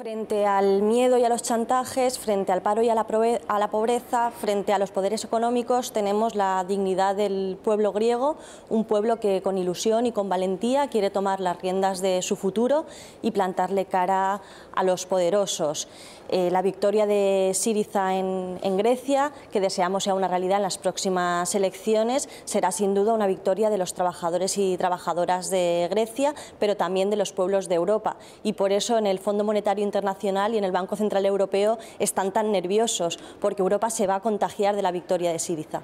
Frente al miedo y a los chantajes, frente al paro y a la, a la, pobreza, frente a los poderes económicos, tenemos la dignidad del pueblo griego, un pueblo que con ilusión y con valentía quiere tomar las riendas de su futuro y plantarle cara a los poderosos. Eh, la victoria de Siriza en, en Grecia, que deseamos sea una realidad en las próximas elecciones, será sin duda una victoria de los trabajadores y trabajadoras de Grecia, pero también de los pueblos de Europa. Y por eso en el Fondo Monetario Internacional y en el Banco Central Europeo están tan nerviosos porque Europa se va a contagiar de la victoria de Siriza.